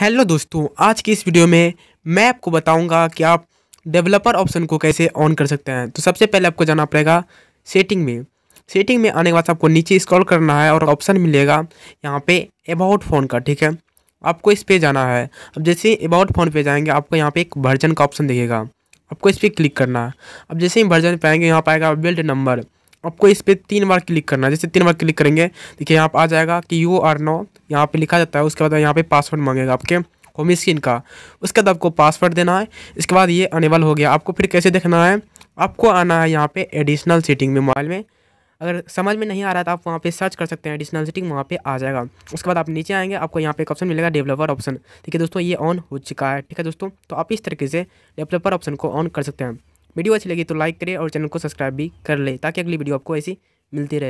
hello दोस्तों आज की इस वीडियो में मैं आपको बताऊंगा कि आप डेवलपर ऑप्शन को कैसे ऑन कर सकते हैं तो सबसे पहले आपको जाना पड़ेगा सेटिंग में सेटिंग में आने के बाद आपको नीचे स्क्रॉल करना है और ऑप्शन मिलेगा यहाँ पे अबाउट फ़ोन का ठीक है आपको इस पे जाना है अब जैसे अबाउट फ़ोन पे जाएंगे आपको यहाँ पे एक वर्जन का ऑप्शन दिखेगा आपको इस पर क्लिक करना है अब जैसे ही वर्जन पे आएंगे यहाँ पर आएगा बिल्ड नंबर आपको इस पर तीन बार क्लिक करना है जैसे तीन बार क्लिक करेंगे देखिए यहाँ पर आ जाएगा कि यू आर नो यहाँ पे लिखा जाता है उसके बाद यहाँ पे पासवर्ड मांगेगा आपके होम स्क्रीन का उसके बाद आपको पासवर्ड देना है इसके बाद ये अनेबल हो गया आपको फिर कैसे देखना है आपको आना है यहाँ पर एडिशनल सीटिंग में मोबाइल में अगर समझ में नहीं आ रहा है तो आप वहाँ पे सर्च कर सकते हैं एडिशनल सेटिंग वहाँ पे आ जाएगा उसके बाद आप नीचे आएंगे आपको यहाँ पे एक ऑप्शन मिलेगा डेवलपर ऑप्शन ठीक है दोस्तों ये ऑन हो चुका है ठीक है दोस्तों तो आप इस तरीके से डेवलपर ऑप्शन को ऑन कर सकते हैं वीडियो अच्छी लगी तो लाइक करें और चैनल को सब्सक्राइब भी कर लें ताकि अगली वीडियो आपको ऐसी मिलती रहे